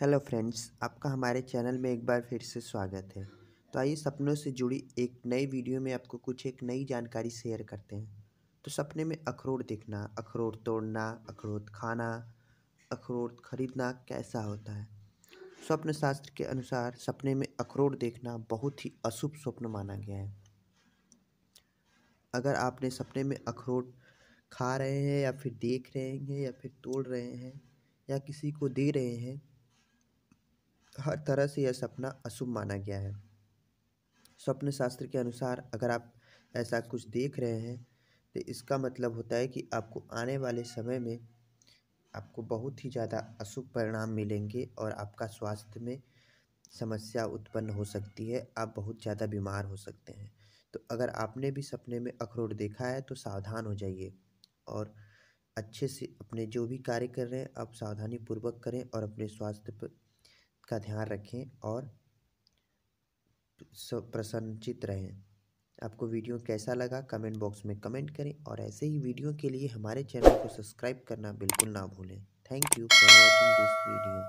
hello friends आपका हमारे channel में एक बार फिर से स्वागत है तो आइए सपनों से जुड़ी एक नई वीडियो में आपको कुछ एक नई जानकारी शेयर करते हैं तो सपने में अखरोट देखना अखरोट तोड़ना अखरोट खाना अखरोट खरीदना कैसा होता है स्वप्न शास्त्र के अनुसार सपने में अखरोट देखना बहुत ही अशुभ स्वप्न माना गया है अगर आपने सपने में अखरोट खा रहे हैं या फिर देख रहे हैं या फिर तोड़ रहे हैं या किसी को दे रहे हैं हर तरह से यह सपना अशुभ माना गया है स्वप्न शास्त्र के अनुसार अगर आप ऐसा कुछ देख रहे हैं तो इसका मतलब होता है कि आपको आने वाले समय में आपको बहुत ही ज़्यादा अशुभ परिणाम मिलेंगे और आपका स्वास्थ्य में समस्या उत्पन्न हो सकती है आप बहुत ज़्यादा बीमार हो सकते हैं तो अगर आपने भी सपने में अखरोट देखा है तो सावधान हो जाइए और अच्छे से अपने जो भी कार्य कर रहे हैं आप सावधानी पूर्वक करें और अपने स्वास्थ्य पर का ध्यान रखें और प्रसन्नचित रहें आपको वीडियो कैसा लगा कमेंट बॉक्स में कमेंट करें और ऐसे ही वीडियो के लिए हमारे चैनल को सब्सक्राइब करना बिल्कुल ना भूलें thank you for watching this video